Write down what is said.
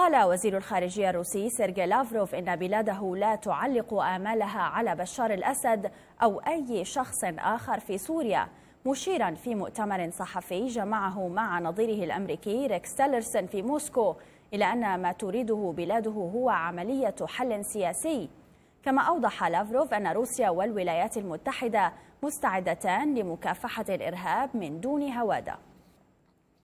قال وزير الخارجية الروسي سيرجي لافروف إن بلاده لا تعلق آمالها على بشار الأسد أو أي شخص آخر في سوريا مشيرا في مؤتمر صحفي جمعه مع نظيره الأمريكي ريك ستيلرسن في موسكو إلى أن ما تريده بلاده هو عملية حل سياسي كما أوضح لافروف أن روسيا والولايات المتحدة مستعدتان لمكافحة الإرهاب من دون هواده